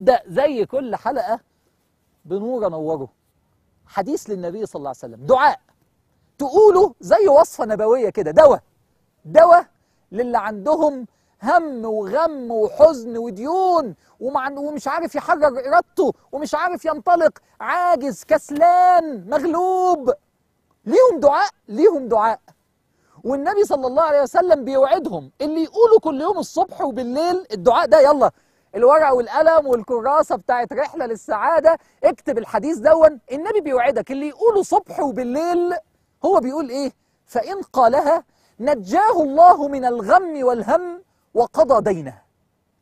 ده زي كل حلقة بنور نوره حديث للنبي صلى الله عليه وسلم دعاء تقوله زي وصفة نبوية كده دواء دواء للي عندهم هم وغم وحزن وديون ومش عارف يحرر إرادته ومش عارف ينطلق عاجز كسلان مغلوب ليهم دعاء ليهم دعاء والنبي صلى الله عليه وسلم بيوعدهم اللي يقولوا كل يوم الصبح وبالليل الدعاء ده يلا الورقه والقلم والكراسه بتاعت رحله للسعاده اكتب الحديث دون النبي بيوعدك اللي يقوله صبح وبالليل هو بيقول ايه فان قالها نجاه الله من الغم والهم وقضى دينه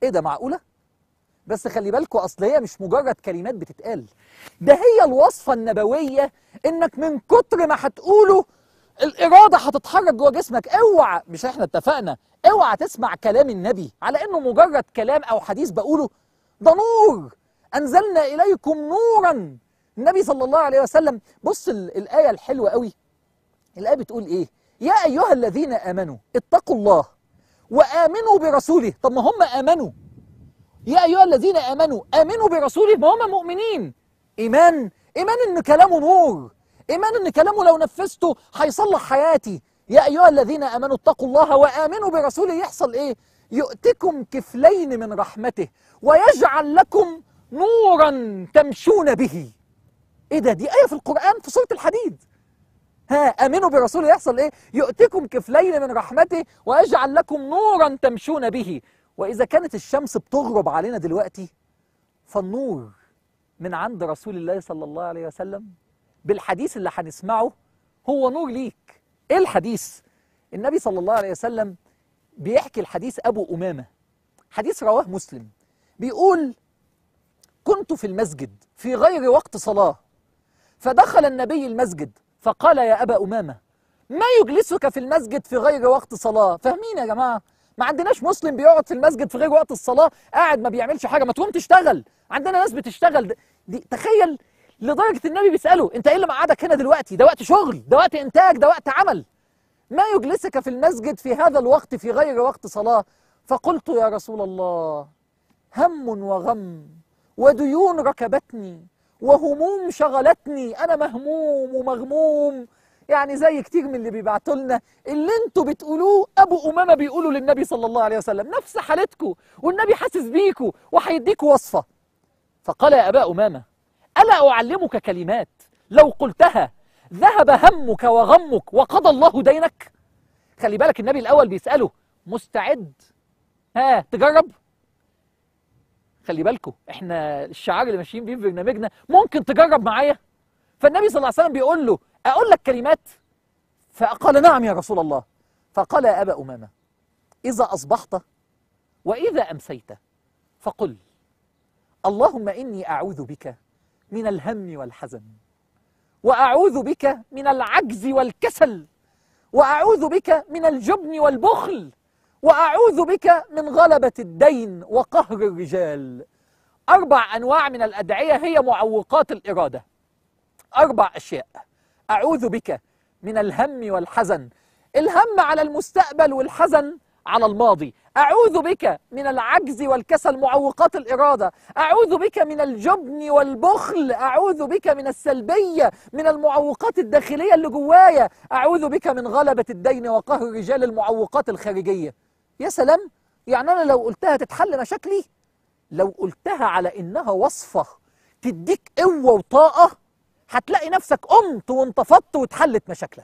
ايه ده معقوله بس خلي بالكوا اصل هي مش مجرد كلمات بتتقال ده هي الوصفه النبويه انك من كتر ما هتقوله الاراده هتتحرك جوه جسمك اوعى مش احنا اتفقنا اوعى تسمع كلام النبي على انه مجرد كلام او حديث بقوله ده نور انزلنا اليكم نورا النبي صلى الله عليه وسلم بص الايه الحلوه قوي الايه بتقول ايه يا ايها الذين امنوا اتقوا الله وامنوا برسوله طب ما هم امنوا يا ايها الذين امنوا امنوا برسوله ما هم مؤمنين ايمان ايمان ان كلامه نور إيمان إن كلامه لو نفذته هيصلح حياتي يا أيها الذين آمنوا اتقوا الله وآمنوا برسوله يحصل إيه؟ يؤتكم كفلين من رحمته ويجعل لكم نورا تمشون به ايه ده دي ايه في القران في سوره الحديد ها امنوا برسوله يحصل ايه يؤتكم كفلين من رحمته ويجعل لكم نورا تمشون به واذا كانت الشمس بتغرب علينا دلوقتي فالنور من عند رسول الله صلى الله عليه وسلم بالحديث اللي هنسمعه هو نور ليك ايه الحديث النبي صلى الله عليه وسلم بيحكي الحديث ابو امامه حديث رواه مسلم بيقول كنت في المسجد في غير وقت صلاه فدخل النبي المسجد فقال يا ابا امامه ما يجلسك في المسجد في غير وقت صلاه فاهمين يا جماعه ما عندناش مسلم بيقعد في المسجد في غير وقت الصلاه قاعد ما بيعملش حاجه ما تقوم تشتغل عندنا ناس بتشتغل دي تخيل لدرجه النبي بيساله انت ايه اللي مقعدك هنا دلوقتي ده وقت شغل ده وقت انتاج ده وقت عمل ما يجلسك في المسجد في هذا الوقت في غير وقت صلاه فقلت يا رسول الله هم وغم وديون ركبتني وهموم شغلتني انا مهموم ومغموم يعني زي كتير من اللي بيبعتوا لنا اللي انتوا بتقولوه ابو امامه بيقوله للنبي صلى الله عليه وسلم نفس حالتكم والنبي حاسس بيكم وهيديكوا وصفه فقال يا ابا امامه ألا أعلمك كلمات لو قلتها ذهب همك وغمك وقضى الله دينك خلي بالك النبي الأول بيسأله مستعد ها تجرب خلي بالكو احنا الشعار اللي ماشيين بيه في برنامجنا ممكن تجرب معايا فالنبي صلى الله عليه وسلم بيقول له اقول لك كلمات فقال نعم يا رسول الله فقال يا ابا امامه اذا اصبحت واذا امسيت فقل اللهم اني اعوذ بك من الهم والحزن وأعوذ بك من العجز والكسل وأعوذ بك من الجبن والبخل وأعوذ بك من غلبة الدين وقهر الرجال أربع أنواع من الأدعية هي معوقات الإرادة أربع أشياء أعوذ بك من الهم والحزن الهم على المستقبل والحزن على الماضي أعوذ بك من العجز والكسل معوقات الإرادة أعوذ بك من الجبن والبخل أعوذ بك من السلبية من المعوقات الداخلية اللي جوايا أعوذ بك من غلبة الدين وقهر رجال المعوقات الخارجية يا سلام يعني أنا لو قلتها تتحل مشاكلي لو قلتها على إنها وصفة تديك قوة وطاقة هتلاقي نفسك قمت وانتفضت واتحلت مشاكلك